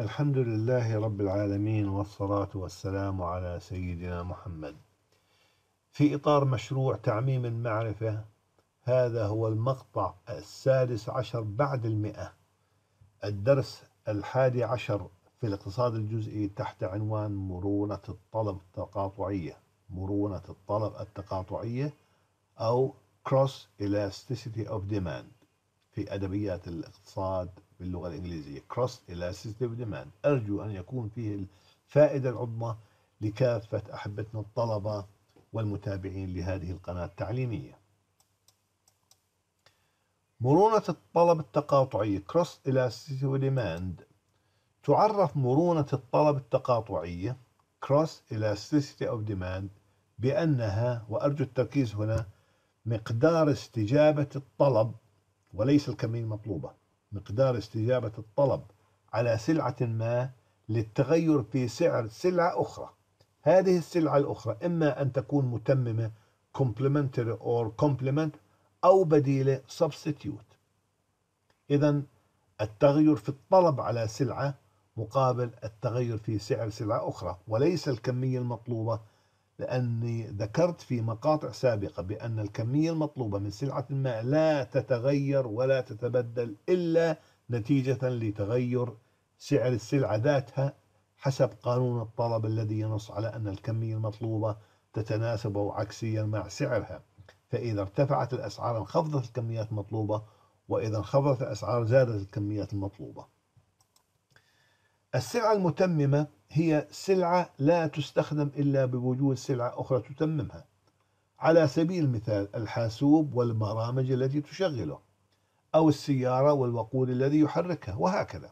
الحمد لله رب العالمين والصلاة والسلام على سيدنا محمد في إطار مشروع تعميم المعرفة هذا هو المقطع السادس عشر بعد المئة الدرس الحادي عشر في الاقتصاد الجزئي تحت عنوان مرونة الطلب التقاطعية مرونة الطلب التقاطعية أو Cross Elasticity of Demand في أدبيات الاقتصاد باللغة الإنجليزية Cross Elasticity of Demand أرجو أن يكون فيه الفائدة العظمى لكافة أحبتنا الطلبة والمتابعين لهذه القناة التعليمية مرونة الطلب التقاطعي Cross Elasticity of Demand تعرف مرونة الطلب التقاطعية Cross Elasticity of Demand بأنها وأرجو التركيز هنا مقدار استجابة الطلب وليس الكمية المطلوبة مقدار استجابة الطلب على سلعة ما للتغير في سعر سلعة أخرى هذه السلعة الأخرى إما أن تكون متممة complementary or complement أو بديلة substitute إذا التغير في الطلب على سلعة مقابل التغير في سعر سلعة أخرى وليس الكمية المطلوبة لأني ذكرت في مقاطع سابقة بأن الكمية المطلوبة من سلعة ما لا تتغير ولا تتبدل إلا نتيجة لتغير سعر السلعة ذاتها حسب قانون الطلب الذي ينص على أن الكمية المطلوبة تتناسب أو عكسيا مع سعرها فإذا ارتفعت الأسعار انخفضت الكميات المطلوبة وإذا انخفضت الأسعار زادت الكميات المطلوبة السلعة المتممة هي سلعة لا تستخدم إلا بوجود سلعة أخرى تتممها على سبيل المثال الحاسوب والبرامج التي تشغله أو السيارة والوقود الذي يحركها وهكذا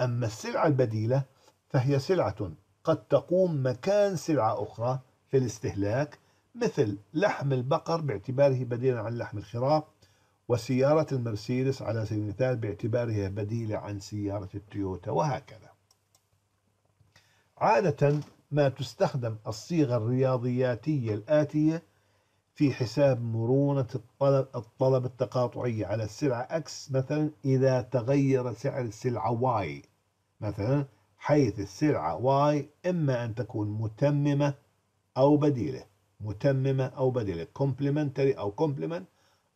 أما السلعة البديلة فهي سلعة قد تقوم مكان سلعة أخرى في الاستهلاك مثل لحم البقر باعتباره بديلا عن لحم الخراف وسيارة المرسيدس على سبيل المثال باعتبارها بديلة عن سيارة التويوتا وهكذا عادة ما تستخدم الصيغة الرياضياتية الآتية في حساب مرونة الطلب الطلب التقاطعي على السلعة X مثلا إذا تغير سعر السلعة Y مثلا حيث السلعة Y إما أن تكون متممة أو بديلة متممة أو بديلة complementary أو complement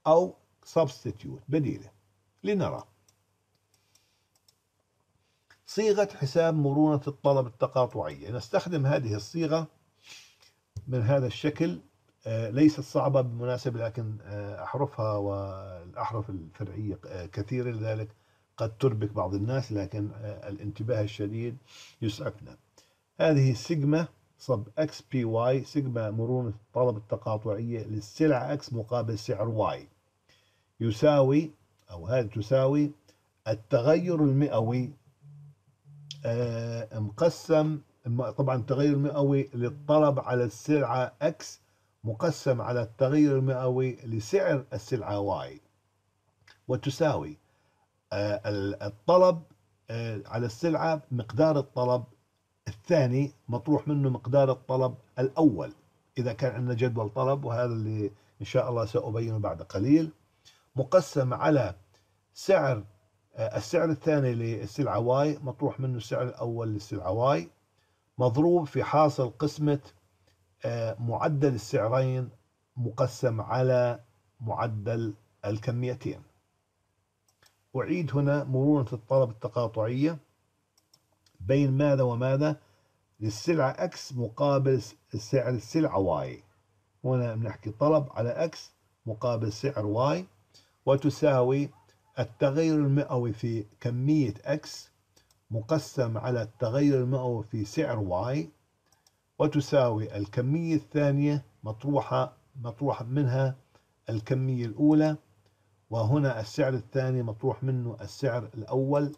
أو substitute بديلة لنرى صيغة حساب مرونة الطلب التقاطعية نستخدم هذه الصيغة من هذا الشكل آه، ليست صعبة بالمناسبة لكن آه، أحرفها والأحرف الفرعية آه، كثيرة لذلك قد تربك بعض الناس لكن الانتباه الشديد يسعفنا هذه سيجما صب اكس بي واي سيجما مرونة الطلب التقاطعية للسلعة اكس مقابل سعر واي يساوي أو هذه تساوي التغير المئوي آه، مقسم طبعا التغير المئوي للطلب على السلعة X مقسم على التغير المئوي لسعر السلعة Y وتساوي آه، الطلب آه، على السلعة مقدار الطلب الثاني مطروح منه مقدار الطلب الأول إذا كان عندنا جدول طلب وهذا اللي إن شاء الله سأبينه بعد قليل مقسم على سعر آه، السعر الثاني للسلعة واي مطروح منه السعر الأول للسلعة واي مضروب في حاصل قسمة آه، معدل السعرين مقسم على معدل الكميتين أعيد هنا مرونة الطلب التقاطعية بين ماذا وماذا للسلعة X مقابل سعر السلعة Y هنا بنحكي طلب على X مقابل سعر Y وتساوي التغير المئوي في كمية X مقسم على التغير المئوي في سعر Y وتساوي الكمية الثانية مطروحة مطروح منها الكمية الأولى وهنا السعر الثاني مطروح منه السعر الأول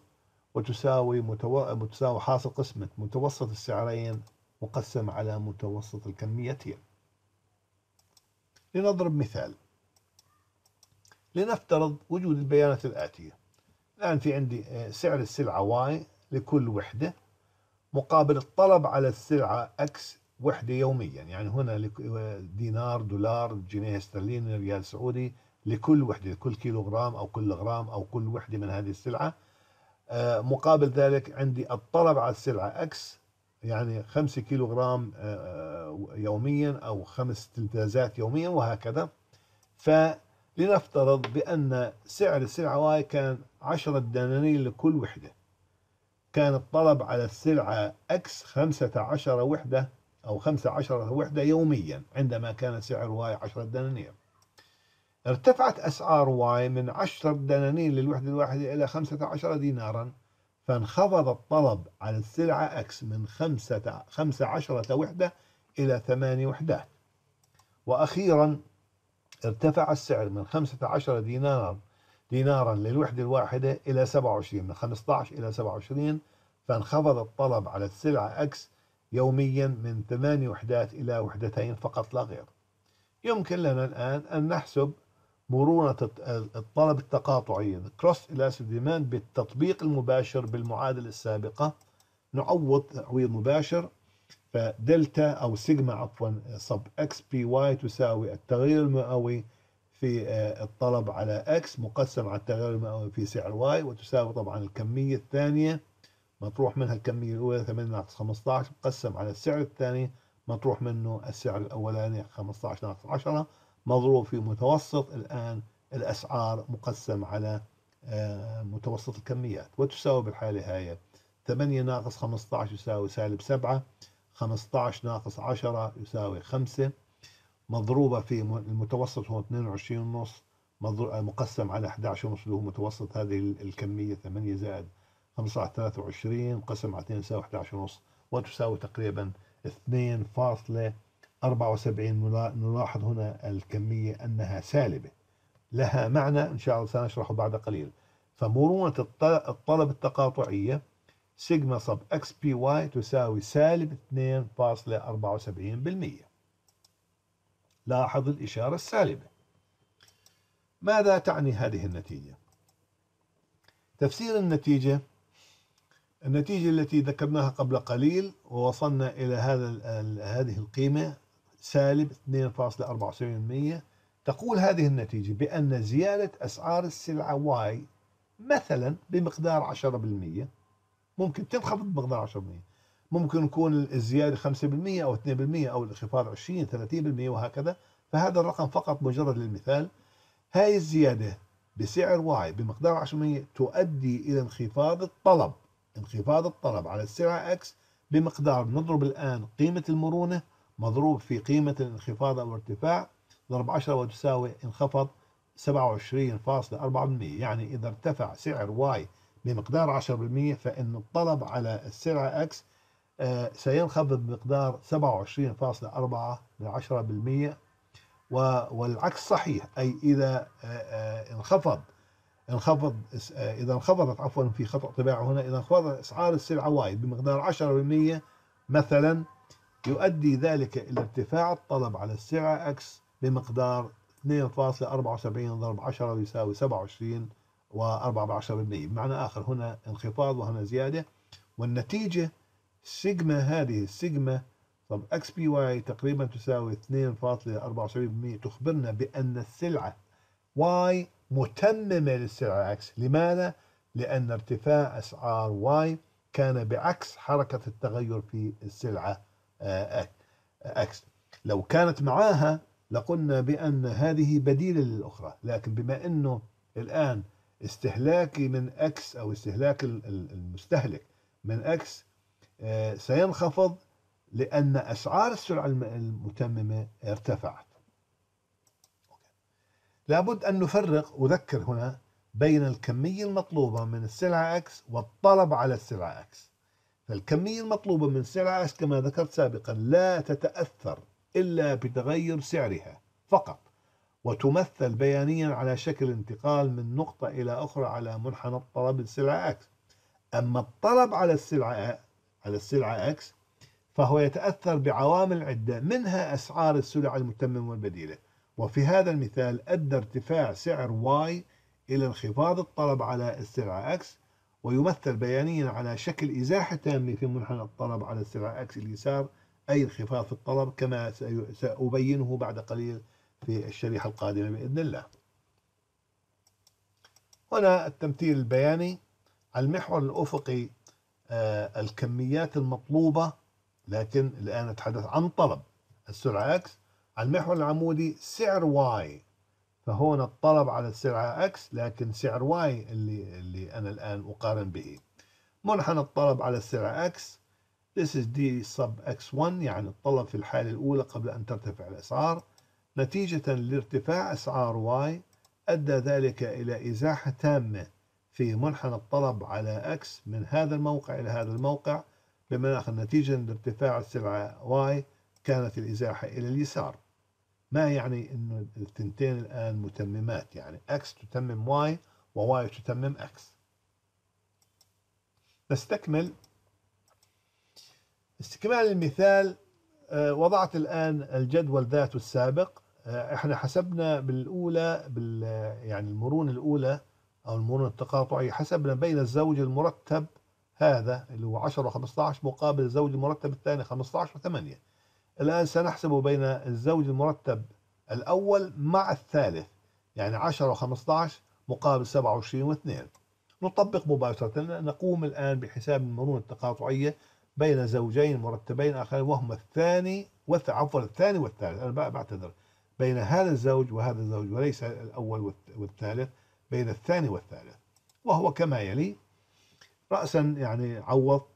وتساوي متو... متساوي حاصل قسمة متوسط السعرين مقسم على متوسط الكميتين لنضرب مثال لنفترض وجود البيانات الآتية الآن في عندي آه، سعر السلعة واي لكل وحدة مقابل الطلب على السلعة اكس وحدة يوميا يعني هنا آه، دينار دولار جنيه استرليني ريال سعودي لكل وحدة لكل كيلوغرام أو كل غرام أو كل وحدة من هذه السلعة آه، مقابل ذلك عندي الطلب على السلعة اكس يعني 5 كيلوغرام يوميا أو 5 تلتازات يوميا وهكذا ف لنفترض بأن سعر السلعة واي كان عشرة دنانير لكل وحدة كان الطلب على السلعة أكس خمسة عشر وحدة أو خمسة عشر وحدة يوميا عندما كان سعر واي عشرة دنانير ارتفعت أسعار واي من عشرة دنانير للوحدة الواحدة إلى خمسة عشر دينارا فانخفض الطلب على السلعة أكس من خمسة, خمسة عشرة وحدة إلى ثمان وحدات وأخيرا ارتفع السعر من 15 دينار دينارا للوحدة الواحدة إلى 27 من 15 إلى 27 فانخفض الطلب على السلعة أكس يوميا من ثمان وحدات إلى وحدتين فقط لا غير يمكن لنا الآن أن نحسب مرونة الطلب التقاطعي cross elastic demand بالتطبيق المباشر بالمعادلة السابقة نعوض تعويض مباشر فدلتا أو سيجما عفوا صب اكس بي واي تساوي التغيير المئوي في آه، الطلب على اكس مقسم على التغيير المئوي في سعر واي وتساوي طبعا الكمية الثانية مطروح منها الكمية الأولى 8 ناقص 15 مقسم على السعر الثاني مطروح منه السعر الأولاني 15 ناقص 10 مضروب في متوسط الآن الأسعار مقسم على آه، متوسط الكميات وتساوي بالحالة هاي 8 ناقص 15 يساوي سالب 7 15 ناقص 10 يساوي 5 مضروبة في المتوسط هو 22 ونص مقسم على 11 ونص اللي هو متوسط هذه الكمية 8 زائد 15 23 مقسم على 2 يساوي 11 ونص وتساوي تقريبا 2.74 نلاحظ هنا الكمية أنها سالبة لها معنى إن شاء الله سنشرحه بعد قليل فمرونة الطلب التقاطعية سيجما صب اكس بي واي تساوي سالب 2.74% لاحظ الإشارة السالبة ماذا تعني هذه النتيجة؟ تفسير النتيجة النتيجة التي ذكرناها قبل قليل ووصلنا إلى هذا هذه القيمة سالب 2.74% تقول هذه النتيجة بأن زيادة أسعار السلعة واي مثلا بمقدار 10% ممكن تنخفض بمقدار 10% ممكن يكون الزياده 5% او 2% او الانخفاض 20 30% وهكذا فهذا الرقم فقط مجرد للمثال هاي الزياده بسعر واعي بمقدار 10% تؤدي الى انخفاض الطلب انخفاض الطلب على السلعه اكس بمقدار نضرب الان قيمه المرونه مضروب في قيمه الانخفاض او الارتفاع ضرب 10 وتساوي انخفض 27.4% يعني اذا ارتفع سعر واي بمقدار 10% فإن الطلب على السلعة X آه، سينخفض بمقدار 27.4 10% والعكس صحيح أي إذا آه، آه، انخفض انخفض إذا انخفضت عفوا في خطأ طباعة هنا إذا انخفضت أسعار السلعة وايد بمقدار 10% مثلا يؤدي ذلك إلى ارتفاع الطلب على السلعة X بمقدار 2.74 ضرب 10 يساوي 27 و 14 بمعنى آخر هنا انخفاض وهنا زيادة والنتيجة سيجما هذه السيجما طب اكس بي واي تقريبا تساوي 2.74% تخبرنا بأن السلعة واي متممة للسلعة اكس لماذا؟ لأن ارتفاع أسعار واي كان بعكس حركة التغير في السلعة اكس آه، لو كانت معاها لقلنا بأن هذه بديلة للأخرى لكن بما أنه الآن استهلاكي من اكس او استهلاك المستهلك من اكس آه، سينخفض لأن أسعار السلعه المتممة ارتفعت لابد أن نفرق أذكر هنا بين الكمية المطلوبة من السلعة اكس والطلب على السلعة اكس فالكمية المطلوبة من السلعة اكس كما ذكرت سابقا لا تتأثر إلا بتغير سعرها فقط وتمثل بيانيا على شكل انتقال من نقطة إلى أخرى على منحنى الطلب السلعة X أما الطلب على السلعة على السلعة X فهو يتأثر بعوامل عدة منها أسعار السلع المتممة والبديلة وفي هذا المثال أدى ارتفاع سعر Y إلى انخفاض الطلب على السلعة X ويمثل بيانيا على شكل إزاحة تامة في منحنى الطلب على السلعة X اليسار أي انخفاض في الطلب كما سأبينه بعد قليل في الشريحة القادمة بإذن الله هنا التمثيل البياني على المحور الأفقي آه الكميات المطلوبة لكن الآن نتحدث عن طلب السرعة X على المحور العمودي سعر Y فهون الطلب على السرعة X لكن سعر Y اللي, اللي أنا الآن أقارن به منحنى الطلب على السرعة X This is D sub X1 يعني الطلب في الحالة الأولى قبل أن ترتفع الأسعار نتيجة لارتفاع أسعار Y أدى ذلك إلى إزاحة تامة في منحنى الطلب على X من هذا الموقع إلى هذا الموقع بمناخ نتيجة لارتفاع السلعة Y كانت الإزاحة إلى اليسار ما يعني أنه الثنتين الآن متممات يعني X تتمم Y و Y تتمم X نستكمل استكمال المثال آه، وضعت الآن الجدول ذاته السابق آه، احنا حسبنا بالاولى بال يعني المرونه الاولى او المرونه التقاطعيه حسبنا بين الزوج المرتب هذا اللي هو 10 و15 مقابل الزوج المرتب الثاني 15 و8 الان سنحسب بين الزوج المرتب الاول مع الثالث يعني 10 و15 مقابل 27 و2 نطبق مباشرة نقوم الآن بحساب المرونة التقاطعية بين زوجين مرتبين آخرين وهما الثاني والث... عفوا الثاني والثالث أنا بعتذر بين هذا الزوج وهذا الزوج وليس الأول والثالث بين الثاني والثالث وهو كما يلي رأسا يعني عوضت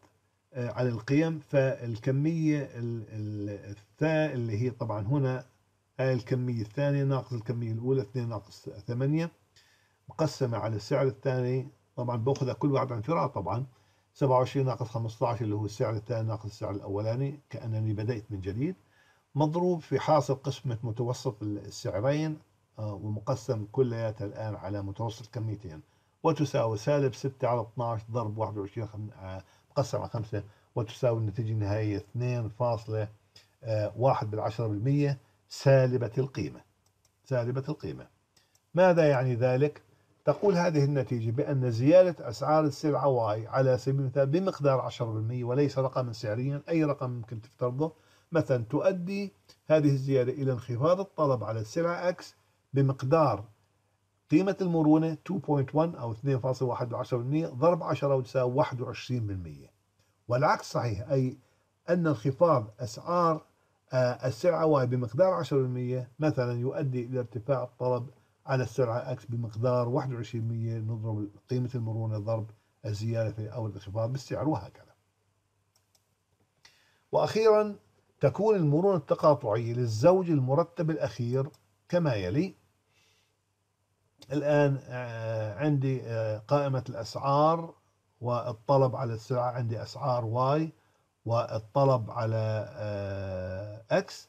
آه، على القيم فالكمية الثاء اللي هي طبعا هنا هاي آه، الكمية الثانية ناقص الكمية الأولى 2 ناقص 8 مقسمة على السعر الثاني طبعا باخذها كل واحد عن فراغ طبعا 27 ناقص 15 اللي هو السعر الثاني ناقص السعر الأولاني كأنني بدأت من جديد مضروب في حاصل قسمة متوسط السعرين آه، ومقسم كلياتها الآن على متوسط كميتين وتساوي سالب 6 على 12 ضرب 21 آه، مقسم على 5 وتساوي النتيجة النهائية 2.1 آه، بالعشرة بالمية سالبة القيمة سالبة القيمة ماذا يعني ذلك؟ تقول هذه النتيجة بأن زيادة أسعار السلعة واي على سبيل المثال بمقدار 10% وليس رقما سعريا أي رقم ممكن تفترضه مثلا تؤدي هذه الزيادة إلى انخفاض الطلب على السلعة X بمقدار قيمة المرونة 2.1 أو 2.1 ضرب 10 وتساوي 21% والعكس صحيح أي أن انخفاض أسعار آه، السلعة Y بمقدار 10% مثلا يؤدي إلى ارتفاع الطلب على السلعة X بمقدار 21% نضرب قيمة المرونة ضرب الزيادة أو الانخفاض بالسعر وهكذا وأخيرا تكون المرونة التقاطعية للزوج المرتب الأخير كما يلي الآن آه، عندي آه، قائمة الأسعار والطلب على السلعة عندي أسعار واي والطلب على آه، اكس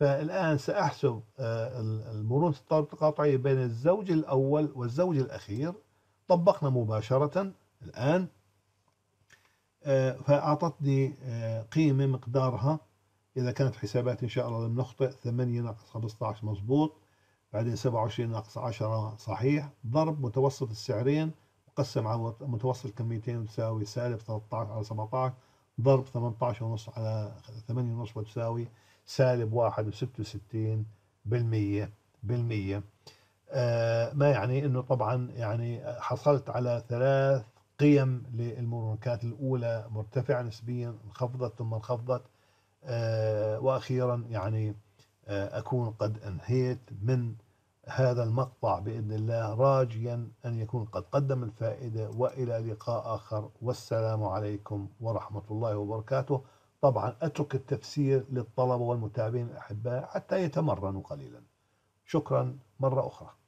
فالآن سأحسب المرونة التقاطعية بين الزوج الأول والزوج الأخير طبقنا مباشرة الآن فأعطتني قيمة مقدارها إذا كانت حساباتي إن شاء الله لم نخطئ 8 ناقص 15 مضبوط بعدين 27 ناقص 10 صحيح ضرب متوسط السعرين مقسم على متوسط الكميتين تساوي سالب 13 على 17 ضرب 18 ونص على 8 ونص وتساوي سالب 1 بالمية بالمية آه ما يعني انه طبعا يعني حصلت على ثلاث قيم للمورونكات الاولى مرتفعه نسبيا انخفضت ثم انخفضت آه، وأخيرا يعني آه، أكون قد أنهيت من هذا المقطع بإذن الله راجيا أن يكون قد قدم الفائدة وإلى لقاء آخر والسلام عليكم ورحمة الله وبركاته طبعا أترك التفسير للطلبة والمتابعين الأحباء حتى يتمرنوا قليلا شكرا مرة أخرى